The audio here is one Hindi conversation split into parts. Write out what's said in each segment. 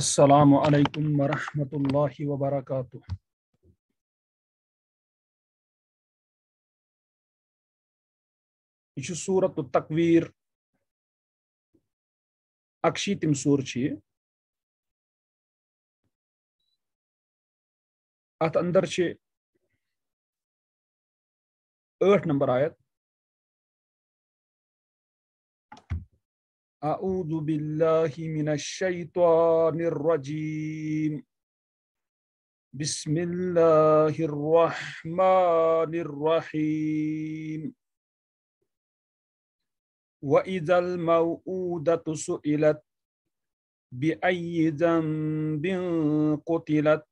असलकम वरहमल वबरक यह सूरत तकवीर अक्षीतिम सूर अत अंदर ठ नंबर आयत أعوذ بالله من الشيطان الرجيم بسم الله الرحمن الرحيم وإذا الموءودة سئلت بأي ذنب قتلت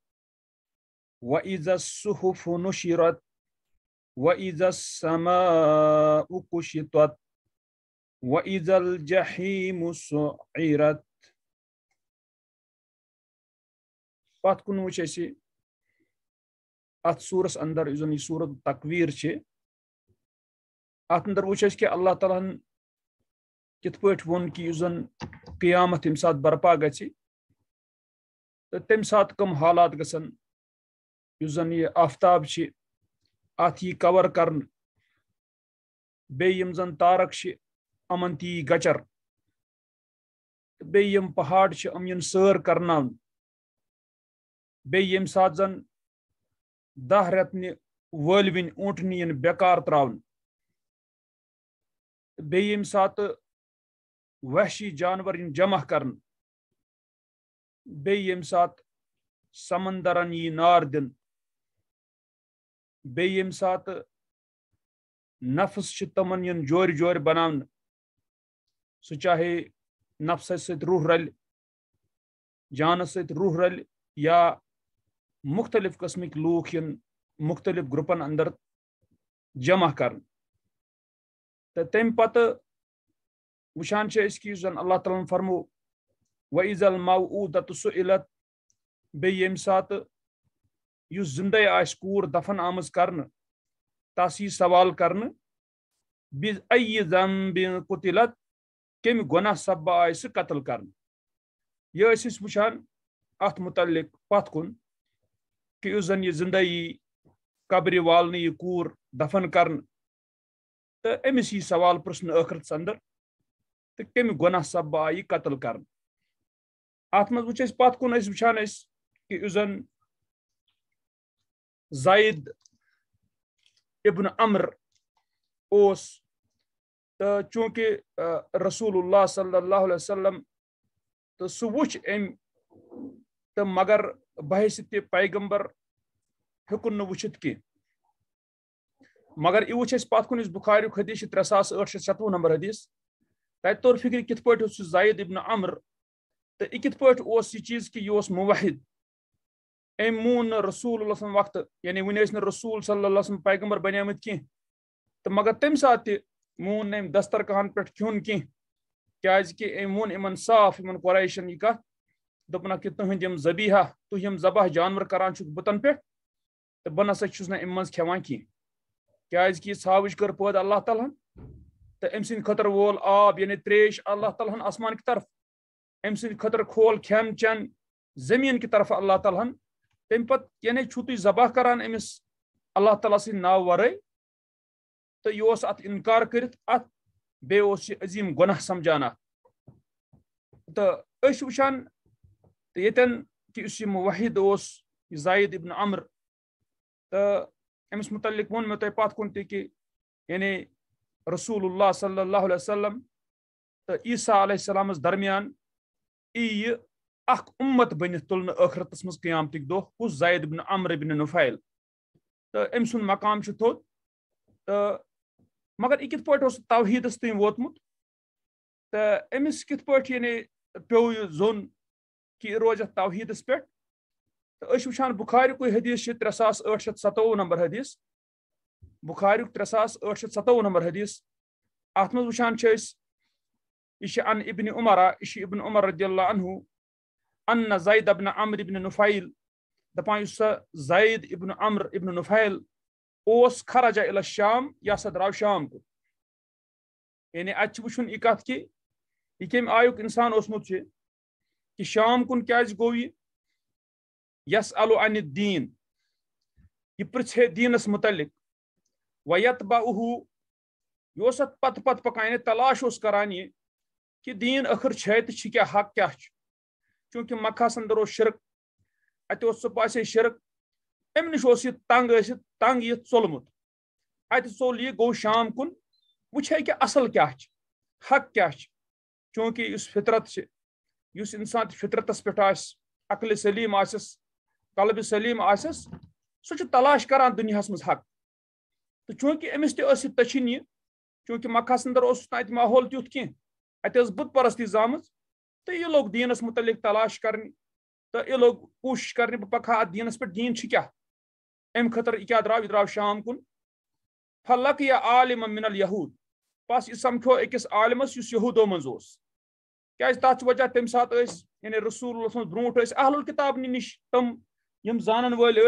وإذا الصحف نشرت وإذا السماء كشطت وإذا الجحيم سعرت پت کن وچ असे ات سورس اندر یُس زن یہِ سورت تقویٖر چھِ اتھ اندر وٕچھ اَسہِ کہِ اللہ تعالیٰ ہن کِتھ پٲٹھۍ ووٚن کہِ یُس زن قیامت ییٚمہِ ساتہٕ برپا گژھِ تہٕ تمہِ ساتہٕ کٕم حالات گژھن یُس زن یہِ آفتاب چھِ اتھ یی کور کرنہٕ بیٚیہِ یِم زن تارک چھِ अमन ती गचर बेम पहाड़ अम इन सर कर बे सात जन दह रतन वलविन ऊँटन इन बेकार त्रावन बेम सात वहशी जानवर इन जमा कर बे सात समंदरन यी नार दिन बेम सात नफस तमन इन जोर जोर बनान सह चाहे नफ्स रूह रल जान रूह रल या मुख्तलिफ कस्मिक लूख इन मुख्तलिफ ग्रुपन अंदर जमा कर तम पत् वुचान कि जन अल्लाह ताल फरमो वज़ल मऊदत सलत बेम सात जिंदे आूर दफन आम कर तस सवाल कर कुतिलत कम गुना सब्बा आय सह कत्ल कर यह वान अत मुतल पथ कुन कि उस जन यह जिंदगी कब्र वाल यह कूर दफन कर तो अमिस यी सवाल पृन ٲخرس अंदर तो कम गुना सब्बा आय यह कत्ल कर अत मज वो पथ कुन वान कि उस जन जायद इब्न अम्र उस तो चूंकि तो तो तो रसूल सल्लल्लाहु अलैहि तो सू वुच अम तो मगर बहस तह पैगम्बर हुकुन वुचित कह मगर यह वो पत् बुखार हदीस त्रे सा ठ नंबर हदीस तत तौर फिक्र कित पे जायद इबन अमर तो यह कित पे यह चीज़ कि यह मुवाहिद अम मून रसूल वक्त यानी वन रसूल सल्लम पैगम्बर बनेम कह तो मगर तम सात मून अम दस्तरखान पे खिन कह क्या वोन इन साफ इन कुरैशन यह कत दोपन कि तुहद यम तुम यम जबह जानवर करान बुतन पे तो बह ना छुस ना अम खेवान कह क्या कि सावज कर पद अल्लाह ताला तो अम सद खतर वोल आब यानि त्रेश अल्लाह ताला आसमान की तरफ अम सद खतर खोल खेन चेन जमीन की तरफ अल्लाह तल तम पे यानि छुत जबह करान अमिस अल्लाह ताला नाव वर तो यह अत इनकार कर अत बे अजीम गुनाह समझान अत तो वान तो यन कि वाहिद जायद इबन अम्र तो अम्स मुतलिक वो मे तुम पत् कुन कि रसूल सल्लल्लाहु तो ईसा अलैहिस्सलाम दरमियान ई यह बन तुल ٲخرتس मज क़यामत जायद बिन अमर बिन नुफैल तो अम्स मकाम थोद तो مگر یہِ کِتھ پٲٹھۍ اوس توحیٖدَس تام ووتمُت تہٕ أمِس کِتھ پٲٹھۍ یعنی پیٚو یہِ زوٚن کہِ یہِ روزِ اَتھ توحیٖدَس پٮ۪ٹھ تہٕ أسۍ چھِ وٕچھان بُخارِکُے حدیٖث چھِ ترٛےٚ ساس ٲٹھ شیٚتھ سَتووُہ نمبر حدیٖث بُخاریُک ترٛےٚ ساس ٲٹھ شیٚتھ سَتووُہ نمبر حدیٖث اَتھ منٛز وٕچھان چھِ أسۍ یہِ چھِ اَن اِبنہِ عُمرا یہِ چھِ اِبن عُمر رضی اللہ عنہوٗ اَن نہ زید ابنہ امر ابنہِ نُفیل دَپان یُس سۄ زید ابن عمر ابن نُفیل ओस खराजा इला शाम या सा द्राव शाम को यानी अत वुन यह कत कि यह कम आयुक इंसान ओसमुत कि शाम कुन क्या गो यह यस अलो अन दीन यह पृछे दीनस मुतलिक व यत बहू यह पत पत पकान तलाश उस करान यह कि दीन अखर छ क्या हक क्या चूँकि मखास अंदर शिरक अत सह पासे शिरक अम नश तंग तंग ये चोलमुत अत चोल यह गो शाम कुन वे कि असल क्या हक क्या चूंकि इस फितरत इस इंसान फितरत पे आकल सलीम आसस सलीम आलाश कर दुनिया मज हक तो चूंकि अमिस तस तछन यह चूंकि मकहस अंदर अत माहौल तुथ कह अत बुत परस्ती जाम तो यह लोग दीनस मुतल तलाश कर तो यह लोग कोशिश कर बह पका अत दीनस पे दीन क्या अम ख यह क्या द्राव यह द्रा शाम कुन फलक या आलम मिनल यहूद बस यह समखो अकिस आलमस यहूदो मज क्या तथ वजह तम सात यानी रसूल ब्रोट अहल किताब नश तम यम जान वाल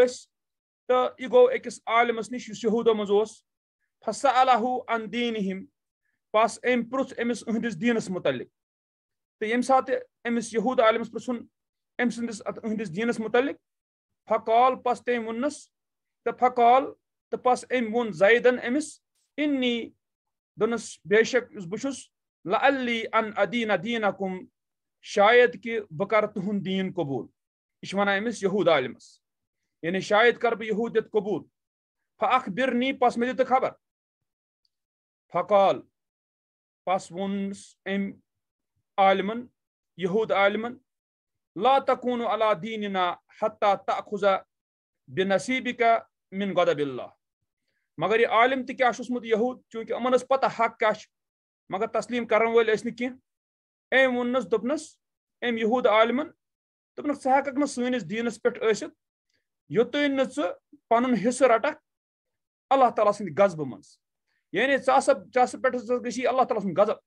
तो यह गो अकिस आलमस नश यहूदो मज फसा अन दीन हिम बस अम पुथ अमिस अहदिस दीनस मुतल तो यम सात अमिस यहूद आलमस पुन अम सदिस अहदिस दीनस मुतल फकाल पस तम वोनस تہٕ فقال تہٕ پس أمۍ ووٚن زیدن أمِس اِنی دوٚپنَس بے شک یُس بہٕ چھُس لہ ان ادین دینکم شاید کہِ بہٕ کَرٕ تُہُنٛد دیٖن قبوٗل یہِ چھِ وَنان أمِس یہوٗد عالمَس یعنی يعني شاید کَرٕ بہٕ یہوٗدیت قبوٗل فَکھ بِرنی پَس مےٚ دِتُکھ خبر فقال پَس ووٚنُس أمۍ عالمَن یہوٗد عالمَن لا تکوٗن علا دیٖنِنا حتہ تخُزا بِنصیٖبِکا मिन गदब मगर यह आलिम तो क्या ओसमुत यहूद चूंकि अमन पता हक क्या मगर तस्लीम कर वल कह अम वोनस दोपनस अम यहूद आलम दोपन ऐ हक ना सस पे ऐसत योत न हिस्स रटक अल्लाह तला संद गजब मं पे गई अल्लाह तला संद गजब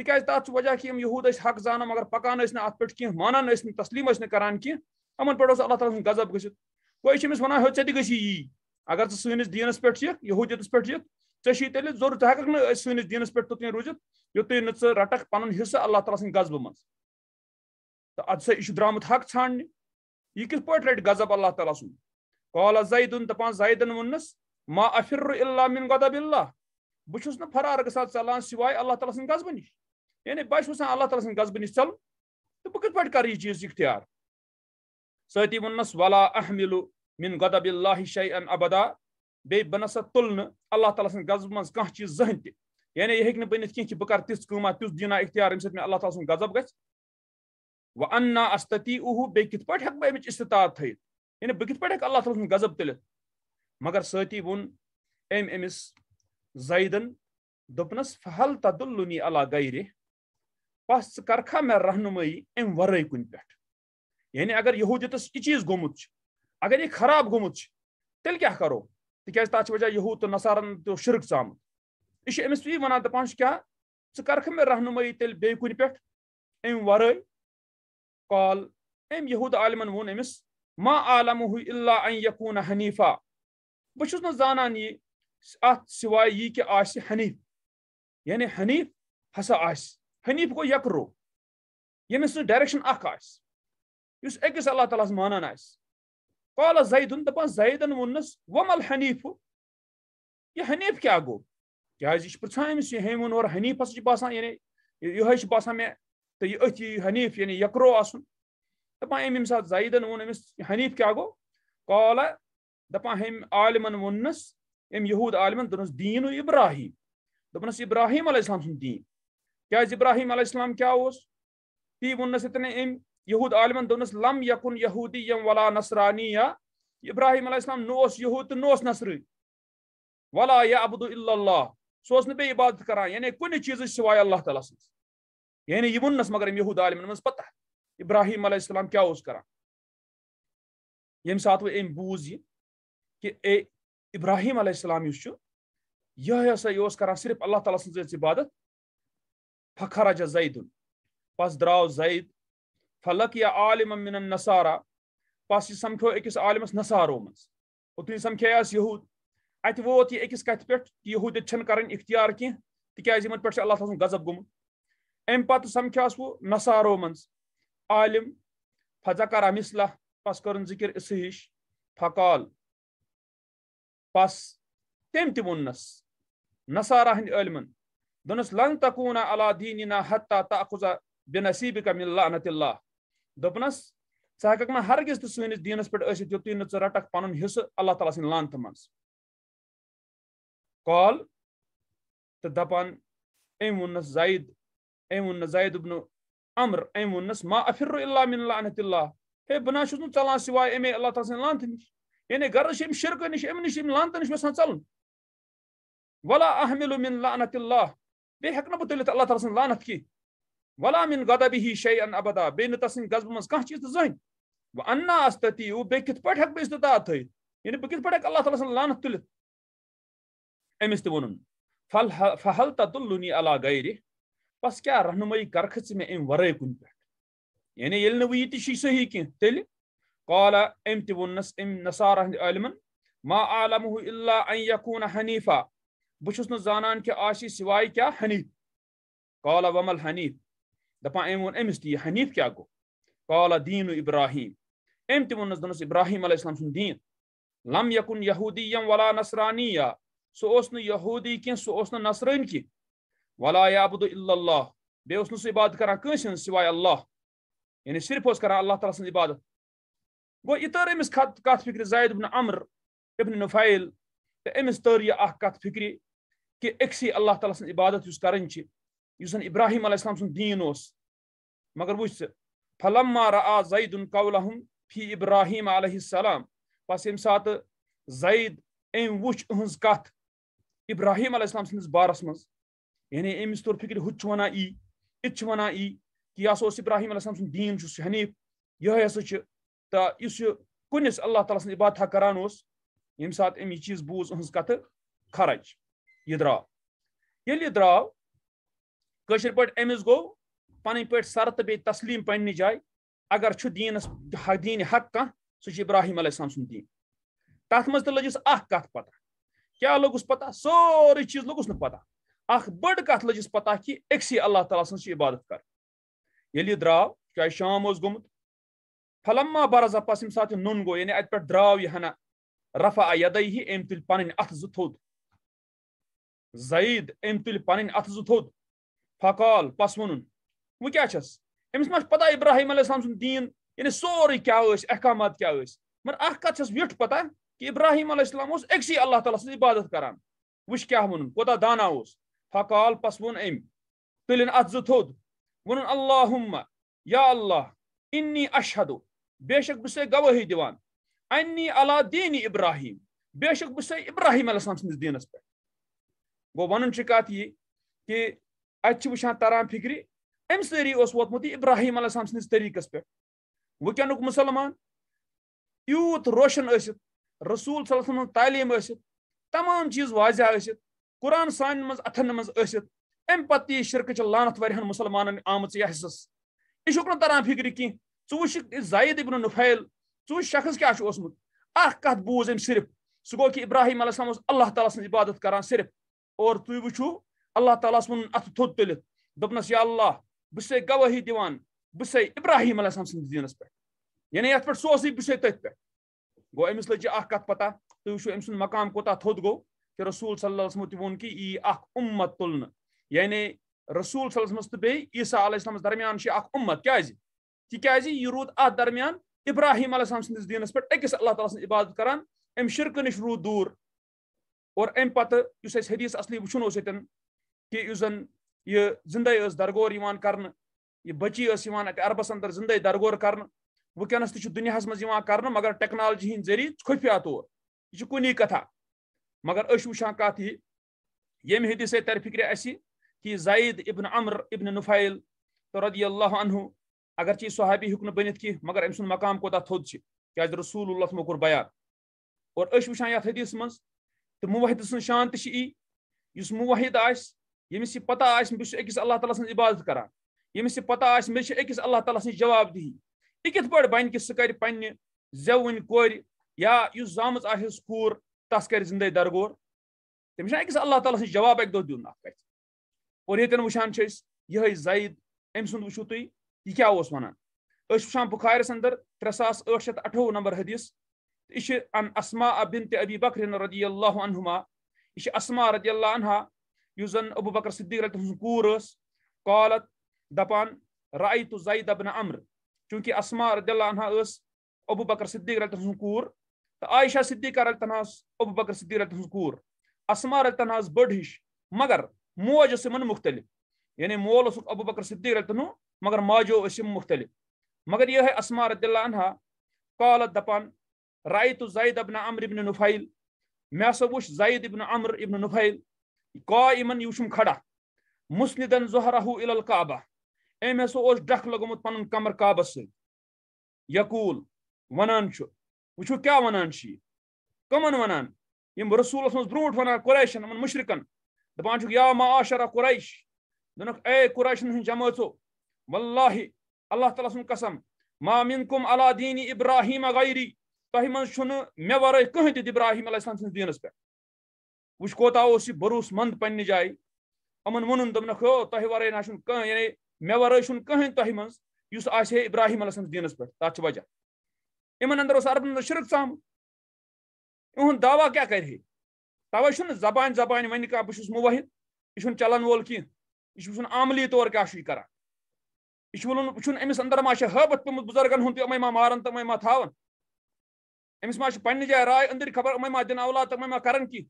तिक तथ वजह कि यहूद हक जाना मगर पकान अत पे कह मानान तस्लीम करान कह पे अल्लाह तला संद गजब ग कोई वन हो ऐ ती अगर ऐ सस दीनस यह यहूदियत पे ऐ तेल जरूर ऐ हक ना पे तुत रूजित युत नटक पन हिस्सा अल्लाह ताला सद मं तो अद स यह द्रामत हक छान यह किस पे रट गजब अल्लाह ताला सुन कॉल जैदन दपान जैदन वोनस मा अफिर मिन गदब बहुस ना फरार ग चलान सिवाय अल्लाह ताला सद गजब नश यानी बह अल्लाह ताला सद गजब नश चल तो बह पे कर चीज इख्तियार सी वोनस वला अहमिलू من غضب الله شيئا ابدا بي بنس تلن الله تعالى سن غضب من كان شيء زهن يعني تہِ یعنی یہِ ہیٚکہِ نہٕ بٔنِتھ کینٛہہ کہِ بہٕ کَرٕ تِژھ کٲما تیُتھ دیٖنا اختیار ییٚمہِ سۭتۍ مےٚ بكيت تعالیٰ سُنٛد غزب گژھِ وَ اِستطاعت تھٲیِتھ يعني بكيت کِتھ پٲٹھۍ ہیٚکہٕ اللہ تعالیٰ سُنٛد غزب مگر سٲتی بون ام أمِس زيدن دوٚپنَس فهل تدلني على غيره پس ژٕ کَرکھا مےٚ رہنُمٲیی اَمہِ وَرٲے کُنہِ پٮ۪ٹھ یعنی يعني اگر یہوٗدیتَس یہِ چیٖز گوٚمُت چھُ अगर यह खराब गुमुत तेल क्या करो तिकाज तथ वजह यहूद तो नसारन तो शिरक आमुत यह अमिस यी वन दपान क्या ژٕ کرکھٕ مےٚ رہنُمٲیی تیٚلہِ بیٚیہِ کُنہِ پٮ۪ٹھ امہِ وَرٲے کال أمۍ یہوٗد عالمن ووٚن أمِس ما عالم اللہ ان یقوٗن حنیٖفا بہٕ چھُس نہٕ زانان یہِ اَتھ سِواے یی کہِ آسہِ حنیٖف یعنی حنیٖف ہسا آسہِ حنیٖف گوٚو یکرو ییٚمِس نہٕ ڈایریکشن اکھ آسہِ یُس أکِس اللہ تعالیٰ ہس مانان آسہِ قال زيد دپان زيد وونس ومل حنیف یہِ حنیٖف کیٛاہ گوٚو کیٛازِ یہِ چھُ پرژھان أمِس یہِ ہیٚمۍ ووٚن اورٕ حنیٖف ہسا چھُ باسان یعنی یِہوٚے چھُ باسان مےٚ تہٕ یہِ أتھۍ حنیٖف یعنی یکرو آسُن دَپان أمۍ ییٚمہِ ساتہٕ زیدن ووٚن أمِس حنیٖف کیٛاہ گوٚو کالا دَپان ہیٚمۍ عالمن ووٚننَس أمۍ یہوٗد عالمن دنس دیٖن اِبراہیٖم دوٚپنَس اِبراہیٖم علیہ السلام سُنٛد دیٖن کیٛازِ اِبراہیٖم علیہ السلام کیٛاہ اوس تی ووٚننَس ییٚتٮ۪ن أمۍ यहूद आलमन दोनस लम यकुन यहूदी यम वला नसरानी या इब्राहिम अलैहिस्सलाम नोस यहूद तो नोस नसरी वला या अब्द अल्लाह सो बे इबादत करान यानी कुन चीज सिवाय अल्लाह ताला स यानी यह वुनस मगर यहूद आलमन मज पता इब्राहिम अलैहिस्सलाम क्या उस करान यम साथ वो अम बूज यह कि ए इब्राहिम अलैहिस्सलाम यह यह हसा यह करान सिर्फ अल्लाह ताला स इबादत फखरा जैदुन पस द्राव जैद فلقي عالما من النصارى بس سمكو اكس أکس عالمس نصارو مز اوتن سمکھیس یہود ات ووت یہ أکس کت يهود تشن كارن اختيار كي کی تکیاز یمن الله تاسن غضب گومت ام پتہ سمکھیس وہ نصارو مز عالم فذكر مثلہ بس كرن ذكر اس فقال بس تم تمنس نصارى هن ہند علمن دونس لن تكون على ديننا حتى تاخذ بنصيبك من لعنه الله दोपनस ژٕ ہٮ۪ککھ نہٕ ہرگِز تہِ سٲنِس دیٖنَس پٮ۪ٹھ ٲسِتھ یوٚتُے نہٕ ژٕ رَٹکھ پَنُن حِصہٕ اللہ تعالیٰ سٕنٛدِ لانتہٕ منٛز کال تہٕ دَپان أمۍ ووٚننَس زید أمۍ ووٚننَس زید اُبنہٕ امر أمۍ ووٚننَس ما افر اللہ من لعنت اللہ ہے بہٕ نہ چھُس نہٕ ژَلان سِواے اَمے اللہ تعالیٰ سٕنٛدِ لانتہٕ نِش یعنی غرض چھِ أمۍ شِرکہٕ نِش أمۍ نِش أمۍ لانتہٕ نِش یژھان ژَلُن ولا احمل من لعنت اللہ بیٚیہِ ہٮ۪کہٕ نہٕ بہٕ تُلِتھ اللہ تعالیٰ سٕنٛز لانت کینٛہہ ولا من غضبه شيئا ابدا بين تسن غضب من كان شيء زين زٔنۍ استتي انا استتیو بیٚیہِ کِتھ پٲٹھۍ ہیٚکہٕ بہٕ اِستطاعت يعني تھٲیِتھ یعنی بہٕ کِتھ پٲٹھۍ ہیٚکہٕ اللہ تعالیٰ سٕنٛز لانت تُلِتھ أمِس تہِ ووٚنُن فل فهل تدلني على غيره بس کیا رہنمائی کرخص میں ام ورے کن کُنہِ یعنی يعني یل نو وۄنۍ شی صحیح کی تل قال ام تہِ ونس ام نثارا ہٕنٛدۍ عالمن ما عالم الا ان يكون حنيفا بہٕ نو زانان کہِ آشی سوائے کیا حنیٖف قال ومل حنیٖف دپان أمۍ ووٚن أمِس دِیہِ حنیٖف کیٛاہ گوٚو کالا دیٖنو اِبراہیٖم أمۍ تہِ ووٚننَس دوٚپنَس اِبراہیٖم علیہ السلام سُنٛد دیٖن لم یکُن یہوٗدی یم ولا نسرانی یا سُہ اوس نہٕ یہوٗدی کینٛہہ سُہ اوس نہٕ نسرٲنۍ کینٛہہ ولا یابُد اللہ بیٚیہِ اوس نہٕ سُہ عبادت کران کٲنٛسہِ ہٕنٛز سِواے اللہ یعنی صرف اوس کران اللہ تعالیٰ سٕنٛز عبادت گوٚو یہِ تٲر أمِس کَتھ کَتھ فِکرِ زایِد اِبنہٕ امر اِبنہٕ نُفیل تہٕ أمِس تٲر یہِ اکھ کَتھ فِکرِ کہِ أکسٕے اللہ تعالیٰ سٕنٛز عبادت یُس کران چھِ یُس زَن اِبراہیٖم علیہ السلام سُنٛد دیٖن اوس مگر وٕچھ ژٕ فلما را زیدُن قولہم فی اِبراہیٖم علیہ السلام بَس ییٚمہِ ساتہٕ زید أمۍ وٕچھ أہٕنٛز کَتھ اِبراہیٖم علیہ السلام سٕنٛدِس بارَس منٛز یعنی أمِس توٚر فِکرِ ہُتہِ چھُ وَنان یی یِتہِ چھُ وَنان یی کہِ یہِ ہسا اوس اِبراہیٖم علیہ السلام سُنٛد دیٖن چھُ سُہ حنیٖف یِہوٚے ہسا چھُ تہٕ یُس یہِ کُنِس اللہ تعالیٰ سٕنٛز عبادتھا کران اوس ییٚمہِ ساتہٕ أمۍ یہِ چیٖز بوٗز أہٕنٛز کَتھٕ خرٕچ یہِ درٛاو ییٚلہِ یہِ درٛاو पे पेमिस गो पन पे सर तो बे तस्लीम पे जाए अगर दीनस दीन हक कह सह इब्राहिम अलैहिस्सलाम सुन दीन तथ मज लजिस कथ पता क्या लोगस पता सोरे चीज लोगस पता अख बड़ कथ लजिस पता कि अक्सि अल्लाह तला सज इबादत कर ये द्राव क्या शाम गोमुत फलम्मा बरजा पस यम सात नुन गो यानी अत पे द्राव यह हना रफा यदई अम तुल पन अथ थोद जईद अम तुल पन अथ थोद فقال پس وونُن وۄنۍ کیاہ چھس أمِس ما چھِ پَتہ اِبراہیٖم علیہ السلام سُنٛد دیٖن یعنی سورُے کیاہ ٲسۍ احکامات کیاہ ٲسۍ مگر اکھ کَتھ چھَس ویٚٹھ پَتہ کہِ اِبراہیٖم علیہ السلام اوس أکسٕے اللہ تعالیٰ سٕنٛز عبادت کران وٕچھ کیاہ ووٚنُن کوتاہ دانا اوس فقال پس ووٚن أمۍ تُلِن اَتھ زٕ تھوٚد ووٚنُن اللہُمہ یا اللہ اِنی اشہدو بے شک بہٕ چھُسے گوٲہی دِوان انی اللہ دیٖنی اِبراہیٖم بے شک بہٕ چھُسے اِبراہیٖم علیہ السلام سٕنٛدِس دیٖنَس پٮ۪ٹھ گوٚو وَنُن چھُ کَتھ یہِ کہِ अत तरान फिक्र अम सरी वोतमुत इब्राहिम अलैहिस्सलाम संदिस तरीकस पे वन मुसलमान यूत रोशन ऐसित रसूल सल तलीम ऐसित तमाम चीज वाजा ऐसित कुरान सान मज अथन मज ऐसित अम पत् शिरक लानत वहन मुसलमान आमच यह हिस्स यह छुक तरान फिक्र कह वुक जायद इबन नुफैल वु शख्स क्या ओसमुत अख कत बूज अम सिर्फ सह गो कि इब्राहिम अलैहिस्सलाम अल्लाह ताला सज इबादत करान सिर्फ और तुम वो اللہ تعالیٰ ہس ون ات تھوٚد تُلِتھ دوٚپنَس یا اللہ بہٕ چھُسے گوٲہی دِوان بہٕ چھُسے اِبراہیٖم علیہ السلام سٕنٛدِس دیٖنَس پٮ۪ٹھ یعنی یَتھ پٮ۪ٹھ سُہ اوسُے بہٕ چھُسے تٔتھۍ پٮ۪ٹھ گوٚو أمِس لٔج یہِ اکھ کَتھ پَتہ تُہۍ وٕچھِو أمۍ سُنٛد مقام کوٗتاہ تھوٚد گوٚو کہِ رسوٗل صلی اللہ علیہ وسلم تہِ ووٚن کہِ یی اکھ اُمت تُلنہٕ یعنی رسوٗل صلی اللہ علیہ تہٕ بیٚیہِ عیٖسا علیہ السلامَس درمیان چھِ اکھ اُمت کیازِ تِکیازِ یہِ روٗد اَتھ درمیان ابراہیٖم علیہ السلام سٕنٛدِس دیٖنَس پٮ۪ٹھ أکِس اللہ تعالیٰ سٕنٛز عبادت کران امہِ شِرکہٕ نِش روٗد دوٗر اور امہِ پتہٕ یُس اَسہِ حدیٖث اصلی وٕچھُن اوس ییٚتٮ۪ن कि उस जन ये जिंदे दरगोर यहां कर यह बची अत अरबस अंदर जिंदे दरगोर कर वनस तुनिया मं कर मगर टेक्नोलॉजी हंद जरिए खुफिया तौर यह कुनी कथा मगर अ कत ये यम से तर फिक्र अस कि जायद इबन अमर इबन नुफाइल तो रदी अल्लाह अनहु चीज सहाबी हूक बनित कह मगर अम्स मकाम कोत थोद क्या रसूल कोर बयान और अश वहान ये हदीस मं तो मुवाहिद सन शान ती मुवाहिद आस यह पता आस अल्लाह ताला सज इबादत करान यमिस पता आस अकिस अल्लाह ताला सज जवाबदही यह कित पे बन कि सह कर पन्ह जवन कोर या उस जाम आस तस कर जिंद दरगोर तमिस अकिस अल्लाह ताला जवाब अक दिन अत कथ और ये वुचान यह जईद अम वो तुम यह क्या वनान वुचान बुखारस अंदर त्रे सास अठ शत अठवह नंबर हदीस यह अन असमा बिन तबी बकर रदी अल्लाह अनुमा यह असमा रदी अल्लाह अनहा یُس زن ابوٗبکر صدیٖق رضی اللہ عنہ کوٗر اس قالت دپان رایت زید بن عمرو چوٗنٛکہِ اسماء رضی اللہ عنہ اس ابوٗ بکر صدیٖق رضی اللہ عنہ کوٗر تہٕ عایشہ صدیٖق رل تنہا ٲس ابوٗ بکر صدیٖق رضی اللہ عنہ کوٗر اسماء رضی اللہ عنہ بٔڑ ہِش مگر موج اس من مُختٔلِف یعنی يعني مول اس ابوٗ بکر صدیٖق رضی اللہ عنہ مگر ماجو اس یِم مُختٔلِف مگر یہ ہے اسماء رضی اللہ عنہ قالت دپان رایت زید بن عمرو بن نُفیل میں ہسا وٕچھ زید بن عمرو بن نُفیل قائمن یوشم کھڑا مسندن زہرہ الى الكعبہ ایم ہسا اوس ڈکھ لگومت پنن کمر کعبس سۭتۍ یقول ونان چھُ وٕچھِو کیٛاہ وَنان چھِ یہِ کٕمَن وَنان یِم رسوٗلَس منٛز برونٛٹھ وَنان قُریشَن یِمَن مُشرِقَن دَپان چھُکھ یا ما آشرا قُریش دوٚپنَکھ اے قُریشَن ہٕنٛز جمٲژو وَللہِ اللہ تعالیٰ سُنٛد قسم ما کُم علا دیٖنی اِبراہیٖما غیری تۄہہِ منٛز چھُنہٕ مےٚ وَرٲے کٕہٕنۍ تہِ اِبراہیٖم علیہ السلام سٕنٛدِس دیٖنَس پٮ۪ٹھ वो कोत भरोस मंद पे जाए अमन वोन दपनक हो तह वर ना यानी मे वर कहें तह मस इब्राहिम दीनस पे तथ वजह इन अंदर उस अरबन अंदर शिरक साम इहुद दावा क्या कर तवे जबान जबान वन कह बहुत मुवाहिद यह चलन वोल कह आमली तौर क्या करान यह अमिस अंदर मा हबत पे बुजुर्गन हूं तमें मा मारन तमें मा थान अमिस मा पे जाए राय अंदर खबर अमें मा दिन औलाद तमें मा कर कह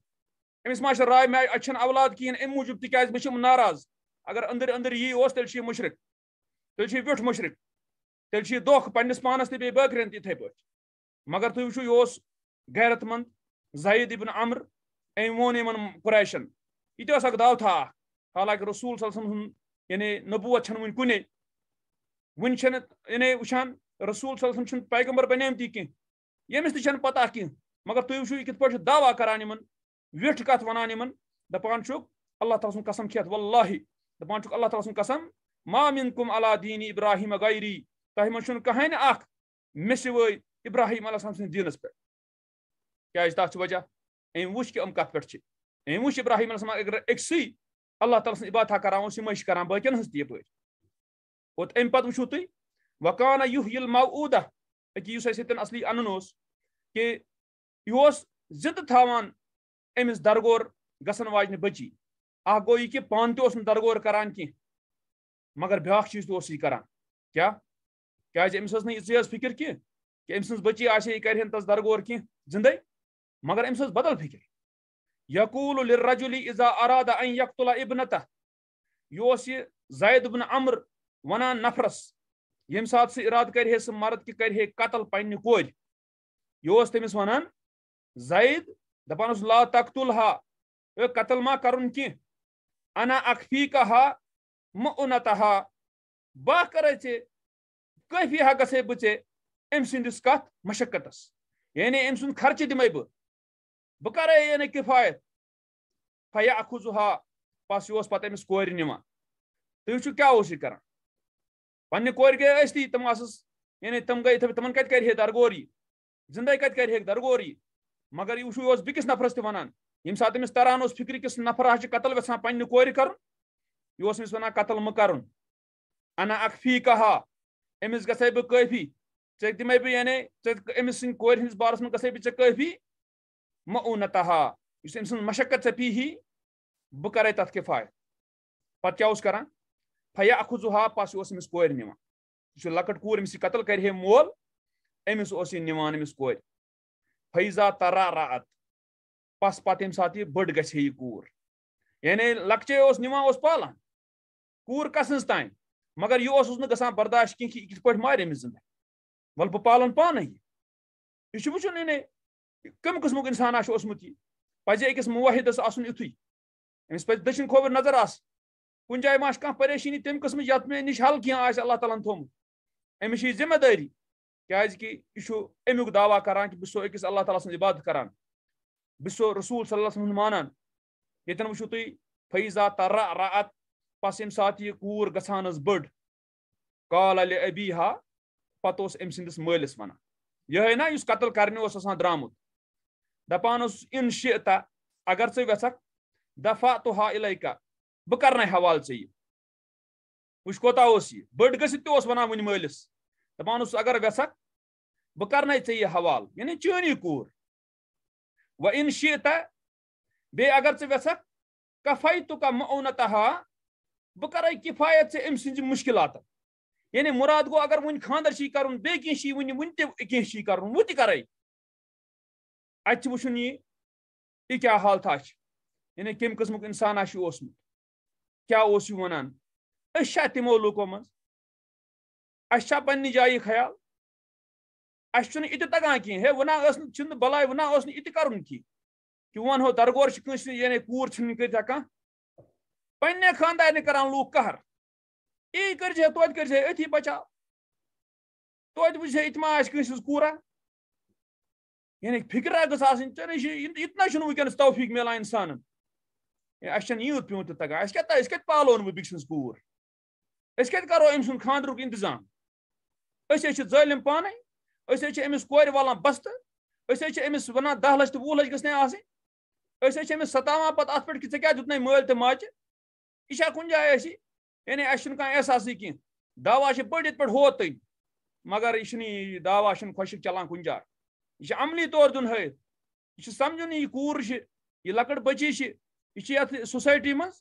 अमिस मा राय मे अच्छे औलाद कहें अम मूजूब तिक बह नाराज अगर अंदर अंदर ये उस तेल मुशरक तेल व्युठ मुशरक तेल दोख पन्नस पानस तो बे बकरन तथे पे मगर तुम वो यह गैरतमंद जाहिद इबन अम्र अम वोन इन कुरैशन यह दावथा हालांकि रसूल सलम यानी नबूत वन कुने वन यानी वुचान रसूल सलम पैगम्बर बनिमती पता कह मगर तुम वो कित ویٹ کت ونان یمن دپان چھک اللہ تعالیٰ سن قسم کھیت واللہ دپان چھک اللہ تعالیٰ سن قسم ما منکم علی دین ابراہیم غیری تۄہہِ منٛز چھُنہٕ کٕہٕنۍ اکھ مےٚ سِوٲے ابراہیم علیہ سٕنٛدِ دیٖنس پٮ۪ٹھ کیٛازِ تَتھ چھُ وجہ أمۍ وٕچھ کہِ یِم کَتھ پٮ۪ٹھ چھِ أمۍ وٕچھ ابراہیم علیہ اگر أکسٕے اللہ تعالیٰ سٕنٛز عبادت کران اوس یِمے چھِ کران باقین ہٕنٛز تہِ یَپٲرۍ اور اَمہِ پتہٕ وٕچھِو تُہۍ وکانا یُہ ییٚلہِ موٗدا أکہِ یُس اَسہِ ییٚتٮ۪ن اَصلی اَنُن اوس کہِ یہِ اوس زِندٕ تھاوان अमिस दरगोर गसन वाजन बची अ गो यह कि पान तुम दरगोर करान कह मगर ब्या चीज तुम करान क्या क्या अमिस यह फिक्र कह कि अम बची आ कर तस दरगोर कह जिंद मगर अम्स बदल फिक्र यकूल लजुल इजा अरादा अन यकतुल इबनत यह जायद बिन अम्र वनान नफरस यम सात सह इराद कर मर्द कि कर कतल पन्न कोर यह तमिस वनान जायद दपान ला तख्तुल हा ए कत्ल मा करुन की अना अखफी का हा मुनत हा बह करे चे कैफी हा गसे बचे एम सिंदिस कत मशक्कतस यानी एम सुन खर्च दिमे ब किफायत फया अखुजुहा पास योस पत एमस कोर निमा तो क्या ओस करा पन्ने कोर गए अस्ती तम आसस यानी तम गए तमन कत कर हे दरगोरी जिंदे कत कर हे दरगोरी मगर यह बिकिस नफरस तनान यम सात तरान उस फिक्र किस नफर कतल गसान पे कोर कर यह वन कतल म कर अना अखफी कहा अमिस गे बह काफी ऐ दिमे बह यानी अमिस हिंद बारस मे गे बह काफी मऊनत इस अम मशक्कत ऐ पी ही बह करे तथ किफायत पे क्या करान फया अखुजुहा पस यह अमिस कोर निवान यह लकट कूर अमिस कतल कर मोल अमिस यह निवान अमिस कोर फैजा तरारात पस पत यम सात बड़ ग यह कूर यानि लकचे उस पालान कूर कसंज तान मगर यह ग बर्दाश्त कह कि पे मार अमिस जिंदगी वल बह पालन पान यह वो यानी कम कस्म इंसाना यह पजे अकिस मुवाहिदस आथु अमिस पे दक्षिण खोबर नजर आस कुन जाए माश कह परेशानी तम कस्म ये निश हल कह अल्लाह तालन अमिश जिम्मेदारी क्या यह दावा करान कि बो अकिस अल्लाह ताली सद इबादत करान बहु रसूल सल मानान ये वो तुम फैजा तर्रा रात पस ये सात यह कूर ग बड़ काल अल हा पत अम संदिस मलिस वन यह ना इस कतल कर द्रामुत दपान इन शिता अगर ऐ वक् दफा तो हा इलाका बह कर हवाल ऐ वह कोत बड़ गसित वन वन मलिस दपान अगर वसक बह कर ये हवाल यानि चनी कूर व इन शीत बे अगर ऐ वसक कफाई तुका मौनत बह कर किफायत से अम सज मुश्किल यानि मुराद गो अगर वन खानदर कर वन कर वह तय यह क्या हाल था यानी कम कस्मुक इंसान आसमुत क्या वनान तमो लूको मज अच्छा पन्नि जायि ख्याल अच्छा इत तगान कह हे वना बल वना इत कर वनो दरगोर यानी कूर कत हकान पे खानदान कर लूक कहर ई कर तोत कर अथी बचाव तोत वे इत मा कूरा यानी फिक्रा गा इतना तौफीक मिलान इंसान अच्छा यूत पे तगान क्या पालोन वो बिक्स बिक सूर करो अम्स सद इंतजाम أسۍ حظ چھِ ظٲلِم پانَے أسۍ حظ چھِ أمِس کورِ والان بستہٕ أسۍ حظ چھِ أمِس وَنان دَہ لَچھ تہٕ وُہ لَچھ گٔژھ نَے آسٕنۍ أسۍ حظ چھِ أمِس سَتاوان پَتہٕ اَتھ پٮ۪ٹھ کہِ ژےٚ کیٛاہ دیُتنَے مٲلۍ تہٕ ماجہِ یہِ چھا کُنہِ جایہِ اَسہِ یعنی اَسہِ چھُنہٕ کانٛہہ احساسٕے کینٛہہ دعوا چھِ بٔڑ ییٚتہِ پٮ۪ٹھ ہوتٕنۍ مگر یہِ چھُنہٕ یہِ دعوا چھُنہٕ خۄشِک چَلان کُنہِ جایہِ یہِ چھُ عملی طور دیُن ہٲیِتھ یہِ چھُ سَمجھُن یہِ کوٗر چھِ یہِ لۄکٕٹ بٔچی چھِ یہِ چھِ یَتھ سوسایٹی منٛز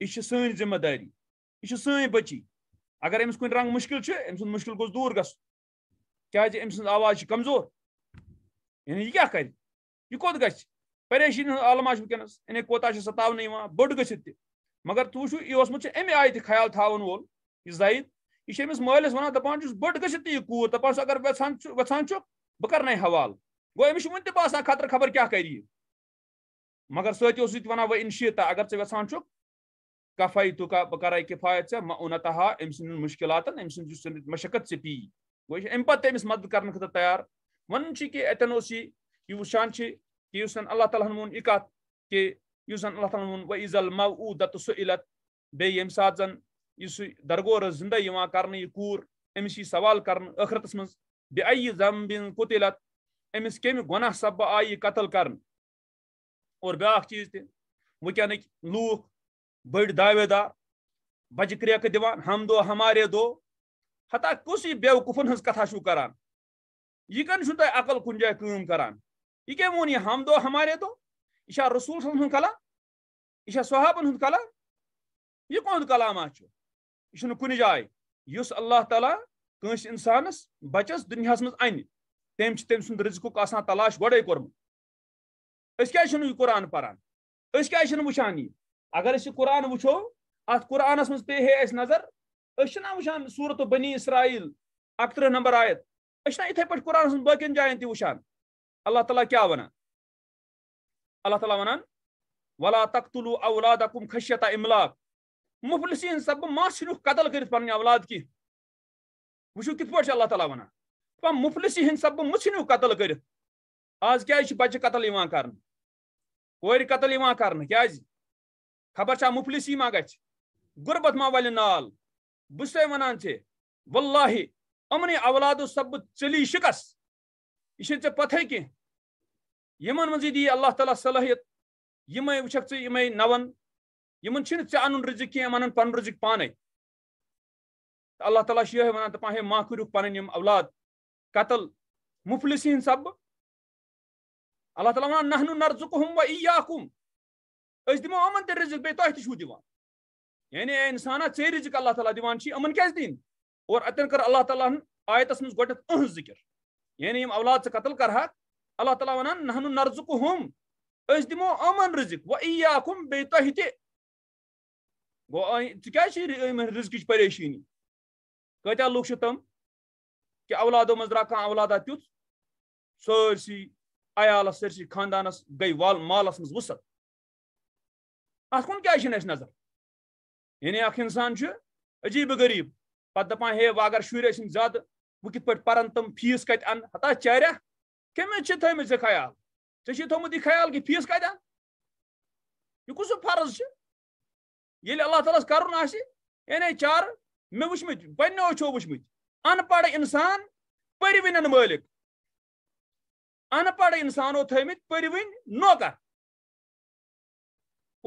یہِ چھِ سٲنۍ ذِمہٕ دٲری یہِ چھِ سٲنۍ بٔچی अगर अम्स कुन रंग मुश्किल अम सुंद मुश्किल गोस दूर ग क्या अम्स सज आवाज कमजोर यानी यह क्या कर यह कोत ग परेशानी आलम वनस इन्हें सतावन बोड ग मगर तू वो यह अमे आय ख्याल थावन वोल यह यह मालिस वन दपान बोड ग यह कूर दपान अगर वसान वसान बह कर हवाल गो अमिस वन तसान खतर खबर क्या कर मगर सो वन वह इनशीता अगर ऐसे वसान कफाई तो कर किफायत से उनतः अम सद मुश्किल अम सद मशक्कत से पी गो अम पे तमिस मदद कर तैयार वन कि अतन यह वुचान कि अल्लाह ताला वोन यह कत कि उस अल्लाह ताला वोन व इजल मवूदत सुइलत बे यम जन यह दरगोर जिंदा कर कूर अमिस यह सवाल कर अखरतस मज बे आई जम्बिन कुतिलत कम गुनाह सब आई कतल कर और ब्या चीज तुक लूख बड़ दावेदार बज क्रेक दिवान हम दो हमारे दो हता कुछ यह बेवकूफन हज कथा शु करान यह कन तुम अकल कुन जाए कम कर यह क्या वो यह हम दो हमारे दो यह रसूल हूं कला यह सहाबन हूं कला यह कौन कलामा यह कुन जाए इस अल्लाह तला कंस इंसानस बचस दुनिया मज अन तम तम सुंद रिजकुक तलाश गोडे कर्म क्या कुरान पारान क्या वान अगर कुरान वो अत कुरानस मज पे है नजर ना वुचान सूरत बनी इसराइल अकतरह नंबर आयत ना इथे पे कुरान बाकन जायन तुशान अल्लाह तला क्या वन अल्लाह तला वन वला तख्तलु अकुम खशियत इमला मुफलिस सब मा नुख कतल कर पन औलाद कह वो कित पे अल्लाह तला वन मुफलसी सब मुझु कतल कर आज क्या बच्चे कतल कर कौर कतल कर क्या खबर छा मुफलिस मा ग गुर्बत मा वाले नाल बस वनान चे वल्ला अमन अवलाद सब चली शिकस यह ऐ पत कम मजे दी अल्लाह ताला सलाहियत यम वक यम नवन यमन ऐ अन रिजिक कह अन पन रिजिक पान अल्लाह ताला यह वन दपान हे मा करू पम अवलाद कतल मुफलिस सब अल्लाह ताला वन नहनु नर्जुकुम व इयाकुम दमो अमन ते रिजक बे तह तो दिवान यानी ए इंसाना ऐ रिजक अल्लाह ताला दिवान अमन क्या दिन और अतन कर अल्लाह ताला आयतस मज गोट अहज जिक्र यानी यम औलाद कतल कर हक अल्लाह ताला वन नहनु नर्जुक हम दमो अमन रिजक व इयाकुम बे तह तो गो क्या रिजक परेशानी कत लूक तम कि औलादो मज द्रा कह औलादा तुथ सारी अयालस सारी खानदानस गई वाल मालस मज वसत अत कु क्या नजर यानी अख इंसान अजीब गरीब पे दपान हे वह अगर शुरे ज्यादा वह कित पान तम फीस कत अन हता चारा कमेज थम ख्याल ऐसे थोमुत यह ख्याल कि फीस कत अन यह कुछ फर्ज ये अल्लाह ताल कर यानी चार मे वुम पन्नो अचो वुम अनपढ़ इंसान परवन मालिक अनपढ़ इंसानो थमित परवन नौकर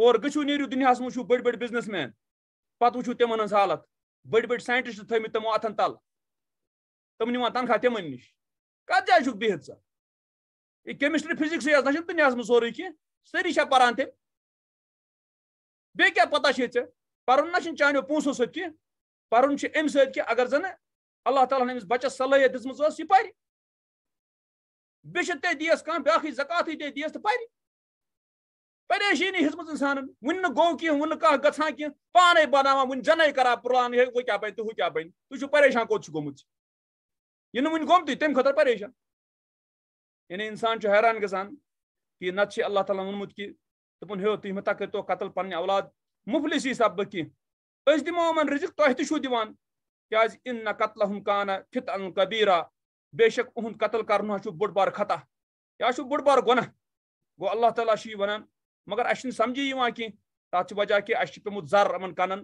और गु नू दुनिया मू बड़ बड़ बिजनस मैन पत् वो तिमन हालत बड़ बड़ साइंटिस्ट थे तमो अथन तल तम निवान तनखा तम नश कत जाए बिहत सा कैमिस्ट्री फिजिक्स ना दुनिया मं सोरे कह सी पारान तम बे क्या पता है पर्व ना चानो पोसों सत कह अम सगर जन अल्लाह ताला बचस सलाहियत दिज यह पर् बे दियस कह बा जकत दियस तो परेशानी हिजमत इंसान वन गो कह ग पान बनाना वन जन करा पुरान हे वो क्या बन तु क्या बन तु परेशान कोत गोमुत यह वन गोमत तम खुद परेशान यानी इंसान हैरान गसान नल्ला तला वोनमु कि दोपन हे तुम मत करो कतल पे औलाद मुफलिस सब कह तो दिमो अमन रिजिक तुह तो तु दिवान क्या इन न कतल हम कान फित अन कबीरा बेशक उन्द कतल कर बोड़ बार खतः यह बोड़ बार गुना गो अल्लाह तला वन मगर अस समझी कह तथा वजह कि अस पेमुत जर इन कन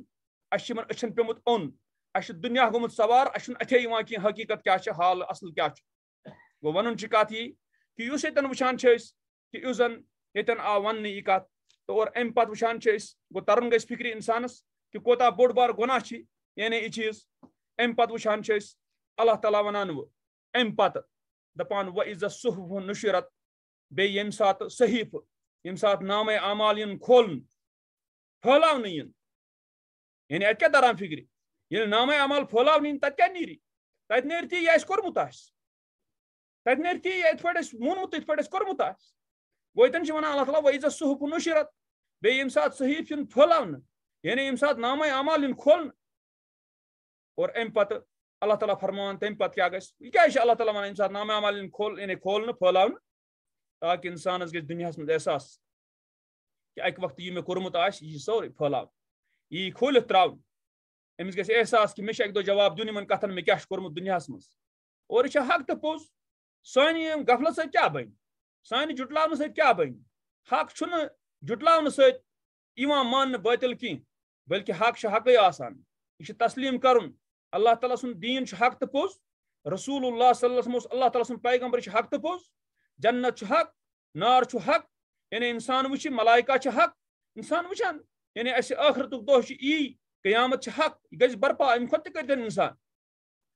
अस अचन पेमुत ओन अस दुनिया गोमुत सवार अस अथे कह हकीकत क्या हाल असल क्या गो वन कत यी कि उस ये वचान कि जन ये आव वन यह कत तो और अम पे वचान गो तरन गई फिक्री इंसानस कि कौत बोड़ बार गुना यानी यह चीज अम पे वचान अल्लाह तला वनान वो अम पे दपान वह इज सुह नशरत बे यम यम साथ नाम अमाल इन खोल फहलाव इन यानी अत क्या दरान फिक्र ये नाम अमाल फहलाव इन तत क्या नीरी तत नेर ती ये कोर्मुत तत नेर ती ये पे मूनमुत ये पे कोर्मुत गोतन वन अल्लाह ताला वैजा सुहफ नुशरत बे यम साथ सहीफ इन फहलाव यानी यम साथ नाम अमाल इन खोल और अम पत अल्लाह ताला फरमान तम पत क्या गई क्या अल्लाह ताला वन यम साथ नाम अमाल इन खोल इन्हें खोल फहलाव ताकि इंसान गि दुनिया मज एहसास कि अक वक्त यह मे कोर्मुत आह सोरे फलाव यह त्रा अमिस गि एहसास कि मे दो जवाब दिन इन कथन मे क्या कोर्मुत दुनिया मज और यह हक तो पोज सानी गफलत सत क्या बन सानी जुटलाव सत क्या बन हक जुटलाव सत्या मान बतिल कह बल्कि हक हक आसान यह तस्लीम कर अल्लाह ताला दीन हक तो पोज रसूल अल्लाह सल्लम अल्लाह ताला हक तो पोज जन्नत हक नार हक यानी इंसान वह मलाइका हक इंसान वचान यानी अस आखरत दोह ई कयामत हक यह गज बरपा अम खुद कर इंसान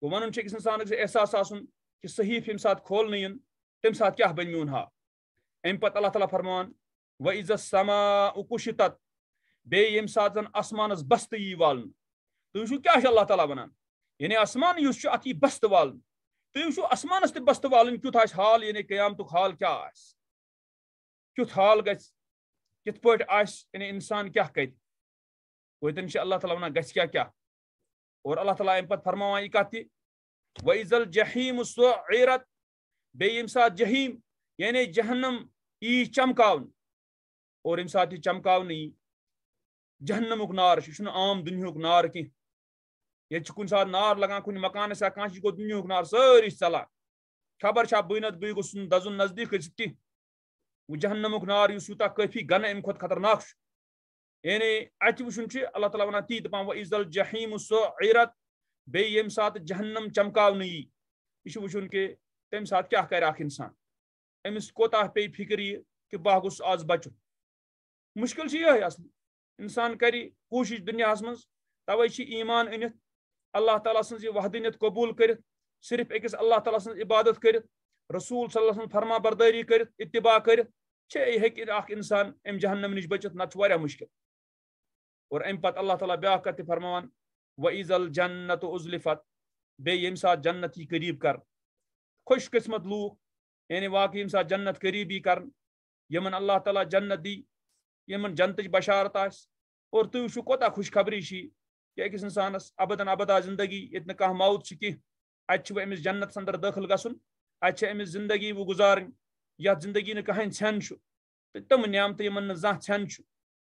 तो वन इंसान एहसास आसन कि सहीफ यम सात खोल इन तम सात क्या बन मोन हा अम पे अल्लाह ताली फरमान व इज़त समा उकुशत बे यम सात जन आसमानस बस्त यी वाल तुम क्या अल्लाह ताली वनान यानी आसमान यह अत बस्त वालन तुम तो आसमानस तस्त वालन कित हाल यानी क्यामत तो हाल क्या आुत हाल ग कित पे इंसान क्या कतन वतन अल्लाह तला वन ग क्या क्या और अल्लाह तला अम पे यह कत वजल जहीम सत बेम सात जहीम यानी जहनम ई चमकावन और अम सात यह चमकावन जहन्नमुक नार आम दुनिया नार कह ये कुन सात नार लगान कुन मकान से कांच को दुनिया को नार सारी चला खबर छा छ बनत को सुन दजुन नजदीक वो जहन्नम को नार यह यूत काफी गन एम खत खतरनाक यानी अत छी अल्लाह ताला वना ती पा व इजल जहीम सुइरत बे यम सात जहन्नम चमकाव यी इशु वुन के तम सात क्या कर इंसान अमिस कोता पे फिक्र के बागुस आज बचुन मुश्किल छी यह असली इंसान करी कोशिश दुनिया मज तवे ईमान अनित अल्लाह ताला सज वहदनियत कबूल कर सिर्फ अकिस अल्लाह ताला सज इबादत कर रसूल सल फरमा बरदारी कर इतबा कर इंसान अम जहनम नश बचित ना मुश्किल और अम पत् अल्लाह ताला ब्या कत फरमान व ईजल जन्नत उजलफत बे यम सात जन्नत ही करीब कर खुश किस्मत लूख यानी वाकई यम जन्नत करीब ही कर यमन अल्लाह ताला जन्नत दी यमन जन्नत बशारत और तुम वो कोता खुशखबरी कि अकिस इंसानस अबदन अबदा जिंदगी यत कह मौत कह अत अमिस जन्नत अंदर दखल गसन अत अमिस जिंदगी वो गुजार ये जिंदगी ना कहें सन तम नामत यमन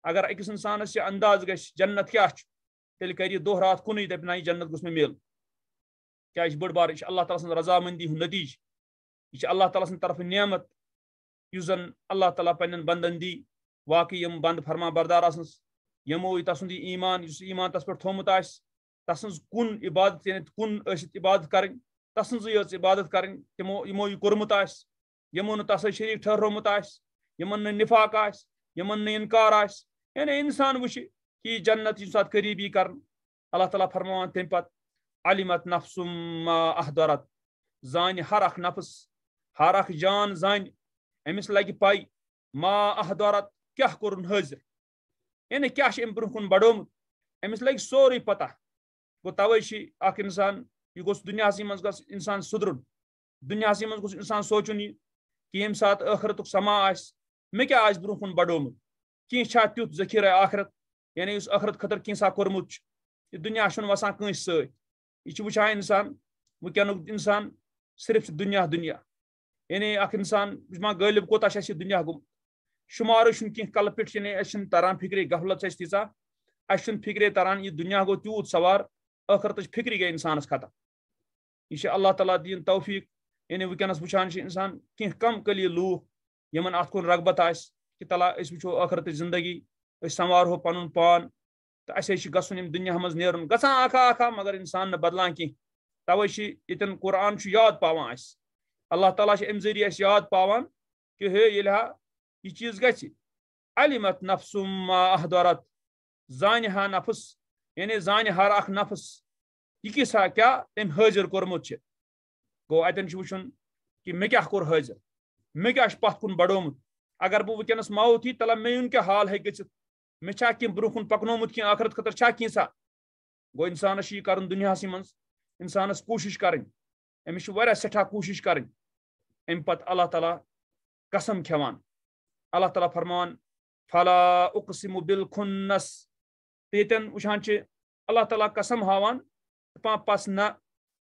अगर अक्स इंसान यह अंदाज ग जन्नत क्या तेल कर यह दोह रात कुन दप यह जन्नत गोस मिल क्या यह बड़ बार अल्लाह ताली रजामंदी हूँ नतीज यह अल्लाह ताली तरफ नामत यह जन अल्लाह ताली पन्न बंदन दी वाकई यम बंद फरमा बरदार यमो तसुद ईमान इस ईमान तस पे थोमुत आस कुन इबादत यानी कुन ऐसी इबादत करें तसज यह इबादत करें तमो यह कोर्मुत आस यमो नस शरीक ठहरोमुत आम यमन निफाक आस यमन इनकार आस इंसान वुच कि जन्नत यम सात करीब कर अल्लाह ताला फरमान तम पत नफसुम अहदरत जान हर अख नफस हर अख जान जान अमिस लगे पाई मा अहदरत क्या कोर्न हाजिर यानी क्या ब्रो कुन बढ़ो अमिस लगे सोरे पता गो तवे इंसान यह गोस दुनिया मज इंसान सुदरुन दुनिया मज गोस इंसान सोचन यह कि यम सात ٲخرتُک समा आस मे क्या आज ब्रो कुन बढ़ोमुत कह तुथ जखीरा आखरत यानी उस आखरत खतर कह कोर्मुत दुनिया वसान कं सह इंसान वुकान इंसान सिर्फ दुनिया दुनिया यानी अख इंसान गालिब कोत दुनिया गुम शुमार कह कल पे तरान फिक्रे गफलत तीचा अच्छे फिक्रे तरान यह दुनिया गो तूत सवार अखरत फिक्री गई इंसानस खत्म यह अल्लाह तला दिन तौफीक यानी वनस वान इंसान कह कम कली लू यमन अत कुन रगबत आ तला वो अखरत जिंदगी संवारो पन पान तो अस गम दुनिया मज नेर गा आखा आखा मगर इंसान न बदलान कह तवे यन कुरान याद पावान अल्लाह तला अम जरिए याद पावान कि हे ये İkiz geçi. Alimet nafsum ma ahdarat. Zaniha nafıs. Yani zanihar ak nafıs. İki sa kya tem hazır kormut çe. Go aten şu şun ki me kya kor hazır. Me kya şpat kun badomut. Agar bu vikenas maut hi tala me unke hal hay geçit. Me ça kim brukun paknomut ki akhirat khatar ça ki sa. Go insana şi karın dünyası mans. İnsanız koşuş karın. Emiş vara seta koşuş karın. Empat Allah Teala kasam khevan. Allah Teala farman fala uqsimu bil kunnas. Yeten uçan çi Allah Teala kasam havan pa pasna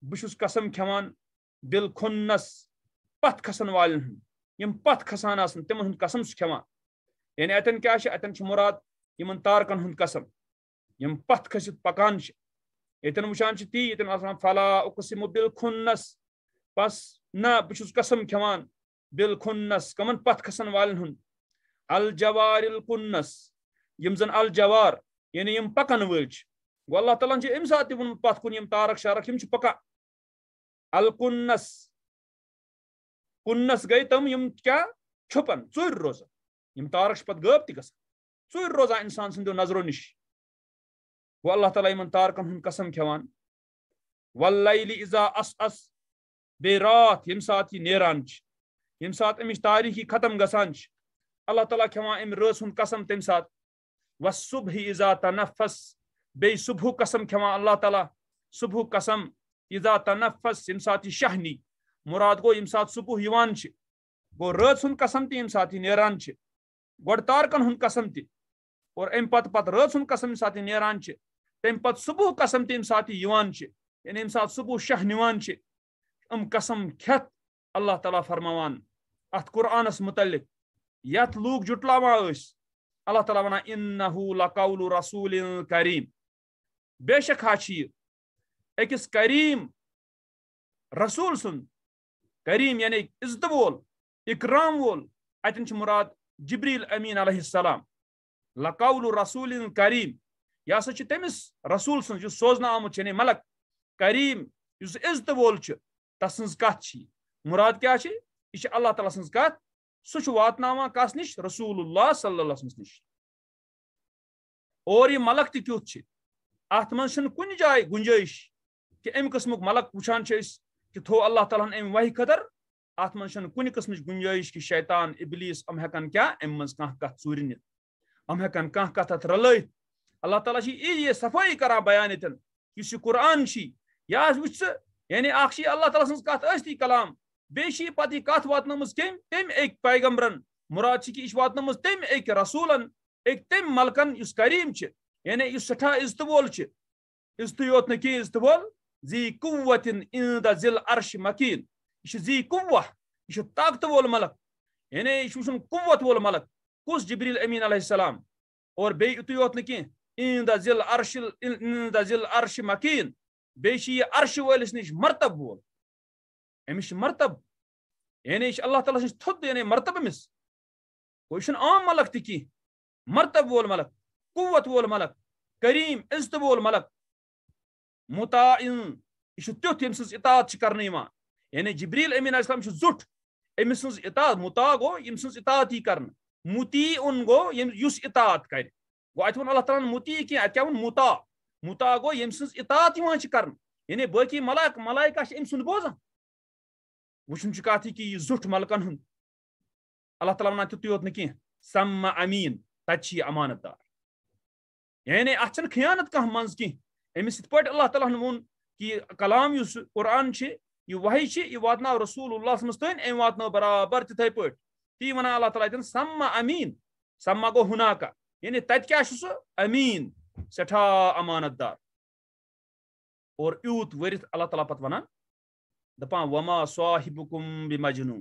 büşüs kasam keman bil kunnas pat kasan valin hın. Yem pat kasan asın temin hın kasam su keman. Yani eten kya şi eten çi murad yemin tarkan hın kasam. Yem pat kasit pakan şi. Yeten uçan çi ti yeten aslan fala uqsimu bil kunnas. Pas na büşüs kasam keman bil kunnas kaman pat kasan valin hın. अल जवारिल कुन्नस यम जन अल जवार यानी यम पकन वज गो अल्लाह ताला अम सात तुम पथ कुन तारक शारक यम पकान अल कुन्नस कुन्नस गई तम यम क्या छुपन चुर रोजान यम तारक पे गब त चुर रोजान इंसान सो नजरो नश गो अल्लाह ताला इन तारकन हूं कसम खान वल्ल इजा अस अस बे रात यम सात यह नेरान यम सात अमिच तारीखी खत्म गसान اللہ تعالیٰ کھٮ۪وان امہِ رٲژ ہُنٛد قسم تمہِ ساتہٕ وَ صُبحہِ عزا تنفس بیٚیہِ صُبحُک قسم کھٮ۪وان اللہ تعالیٰ صُبحُک قسم عزا تنفس ییٚمہِ ساتہٕ یہِ شاہ نی مُراد گوٚو ییٚمہِ ساتہٕ صُبح یِوان چھِ گوٚو رٲژ ہُنٛد قسم تہِ ییٚمہِ ساتہٕ یہِ نیران چھِ گۄڈٕ تارکن ہُنٛد قسم تہِ اور امہِ پتہٕ پتہٕ رٲژ ہُنٛد قسم ییٚمہِ ساتہٕ یہِ نیران چھِ تمہِ پتہٕ صُبح قسم تہِ ییٚمہِ ساتہٕ یہِ یِوان چھِ یعنی ییٚمہِ ساتہٕ صُبح شاہ نِوان چھِ یِم قسم کھٮ۪تھ اللہ تعالیٰ فرماوان اتھ قُرآنس متعلِق यथ लूक जुटलावा अल्लाह ताला वन इन्नहु लकौल रसूल करीम बेशक हा अकिस करीम रसूल सुन करीम यानी इज्जत वोल इकराम वोल अतन मुराद जिब्रील अमीन अलैहिस्सलाम लकौल रसूल करीम यह हसा तमिस रसूल सुन जो सोजन आमुत यानी मलक करीम इस इज्जत वोल तस कत मुराद क्या यह अल्लाह ताला सज कत सह वातान कस नश रसूल सल नश और यह मलक तुथ अत मन कुन जाए गुंजाइश कि अम कस्मुक मलक वुचान कि थो अल्लाह तालन अम वह खतर अत मन कुन कस्म गुंजाइश कि शैतान इबलीस अम हेकान क्या अम कह कत चूर नित अम कह कत अत रल अल्लाह ताला ये सफाई करा बयान यह कुरान यह वुच यानी अल्लाह ताला सज कत कलाम Beşi pati kat vatnımız kim? Tem ek peygamberin. Murad ki iş vatnımız tem ek rasulan. Ek tem malkan yüz karim çi. Yani yüz sata istibol çi. İstiyot ne ki istibol? Zi kuvvetin inda zil arş makin. İşte zi kuvvah. İşte taktı bol malak. Yani iş üçün kuvvet bol malak. Kus Cibril Emin aleyhisselam. Or bey ütüyot ne ki? İnda zil arş inda zil arş makin. Beşi arş velisiniş martab bol. अमिश मरतब यानी यह अल्लाह ताला थोद यानी मरतब अमिस कोई आम मलक ती कह मरतब वोल मलक कुवत वोल मलक करीम इज्जत वोल मलक मुता यह तुथ यम सज इतात कर यानी जबरील अमीन असलम जुठ अमि सज इतात मुता गो यम सज इतात यी कर मुती उन गो युस इतात कर गो अत अल्लाह ताला मुती कह अत वन मुता मुता गो यम सज इतात कर यानी बाकी मलक मलाइका बोजान वुचन कत कि मलकन हूं अल्लाह ताला वन तुत योत नी अमीन तत अमानत दार यानी अच्छा खयानत कह मज कह अमिस इथ पे अल्लाह कि कलाम कुरान यह वही यह वात रसूल तन अम वात बराबर तथे पे ती वन अल्लाह तला सम अमीन सम गो हुनाका यानी तत क्या सह अमीन सठा अमानत दार और यूत वरित अल्लाह तला पत वन दपान वमा साहिबुकुम बिमजनून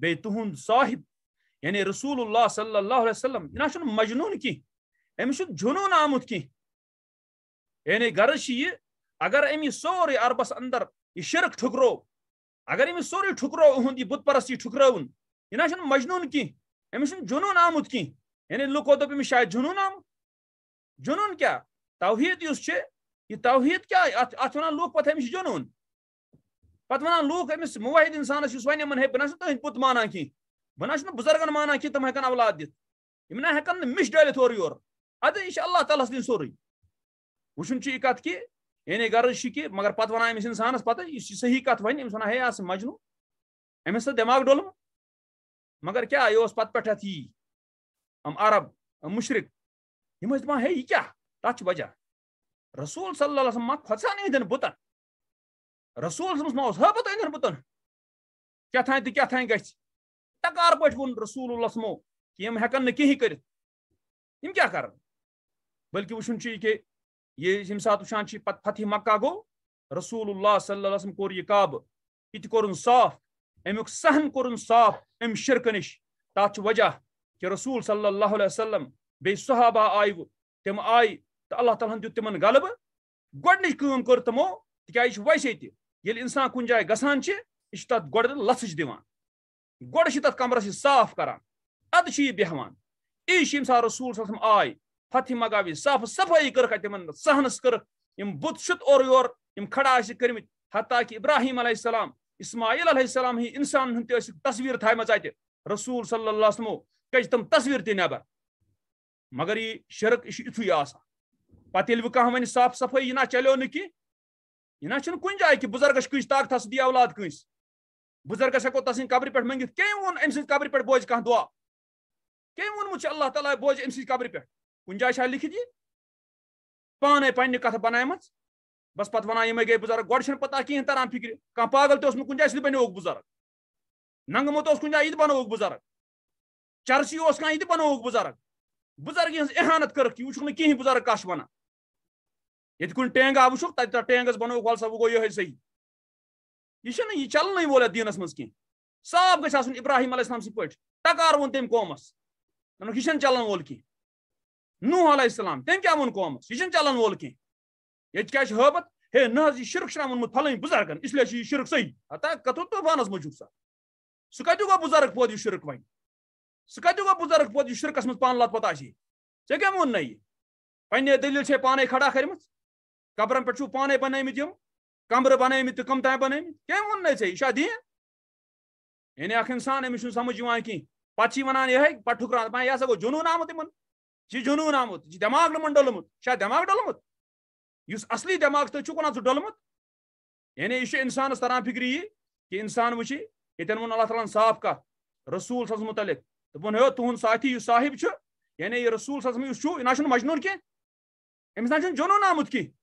बे तुहद साहिब यानी रसूल सल्लल्लाहु अलैहि वसल्लम यह मजनून कह अमिस जुनून आमुत कह यानी गर्ज अगर अमी सोरे अरबस अंदर यह शिरक ठुकरो अगर अमी सोरे ठुकरो उहद ये बुत परस यह ठुकरवन यह मजनून कह अमिस जुनून आमुत कह यानी लुको दोप अमिस शायद जुनून आमुत जुनून क्या तोहहीद यह तोहहीद क्या अत वन लूख पे अमिस जुनून पत् वन लूख अमिस मुवाहिद इंसानस वन यमन है बना तुम तो पुत माना कह बना तो बुजुर्गन माना कह तम हकन औलाद दित यम ना हकन मिश डालित और योर अद ताल दिन सो वन यह कत कि यानी गर्ज कि मगर पत् वन अमिस इंसानस पत सही कत वन अमिस वन है मजनू अमिस दिमाग डोल मगर क्या यह पत् पे अत यी अम अरब मुशरक यम दपान हे यह क्या तथा वजह रसूल सल्लम खोसा खोसान दिन बुतन रसूल सम हबत बुतन क्या थान तो क्या थान ग पे वोन रसूल समो कि हम हेकन ना कहीं कर क्या कर बल्कि वो कि ये ये सात वुचान पथ मक्का गो रसूल सल्लम कोर यह काब यह कोरुन साफ अमुक सहन कोरुन साफ अम शिरक नश तथ वजह कि रसूल सल्लल्लाहु अलैहि बे सहाबा आय तम आय तो अल्लाह ताला दित तिमन गलब गोडनिच कम कर तमो तिकाज वैसे ये इंसान कुन जाए गसान यह तथ गोड़ लसच दिवान गोड़ तथ कमरस यह साफ करान अद बेहवान यह सा रसूल सम आय फति मगावी साफ सफाई कर्क तिमन सहनस कर्क यम बुत और योर यम खड़ा कर्मित हता कि इब्राहिम अलैहिस्सलाम इस्माइल अलैहिस्सलाम ही इंसान हन तस्वीर थाम अत रसूल सल्लल्लाहु अलैहि वसल्लम कज तम तस्वीर ते नबर मगर ये शर्क यह इथुय आसान पे वो कह वन साफ सफाई ना चलो नी यह कुन जाए कि बुजर्गस कह ताकत सह दी औलाद कंस बुजर्गस हेको तस कब्र पे मंगित कम वो अम सब्र पे बोज कह दुआ कम वोनमुत अल्लाह तला बोज अम सब्र पे कुन जाए लिखित यह पान पन्न कथ बनाम बस पे वन ये गई बुजर्ग गोड़ पता कहें तरान फिक्र कह पागल तुम कुन जाए सह बनोक बुजर्ग नंगमो तो कुन जाए यह बनोक बुजर्ग चर्ची कह यह बुजर्ग बुजर्ग हज एहानत कर्क यह बुजर्ग कश वन ये कुन टेंग आवश्यक तथा बनो वल सा वो ये सही यह चलन वो ये दीनस मज कह साफ गु इब्राहिम अलैहिस्सलाम सी पे टकार वो तम कौमस दन यह चलन वोल कह नूह अलैहिस्सलाम तम क्या वोन कौमस यह चलन वोल कह ये क्या हबत हे न शिरक वोनमुत फल बुजुर्गन इसलिए यह सही हता कथो तो वनस मौजूद सा सह कत गो बुजुर्ग पोत यह शिरक वन सह कत गो बुजुर्ग पोत यह शिरकस पान लत पता चे क्या वो नई पे दलील पान खड़ा करम कब्रन पे पान बन कमर बन तो कम तय बन क्या ना यह दिन यानी अख इंसान अमिस समझ कह पे ये पे ठुकरान पे यह गो जुनून आमुत इन जुनून आमुत दिमाग नमन डोलमुत दिमाग डोलमुत इस असली दिमाग तुम तो चुकना सह डोलमुत यानि यह इंसान तरान फिक्र यह कि इंसान वो तो ये वोन अल्लाह तला साफ कह रसूल सज मुतल दोपन हे तुंद साथी साहिब यानि यह रसूल सज यह मजनून कह ना जुनून आमुत कह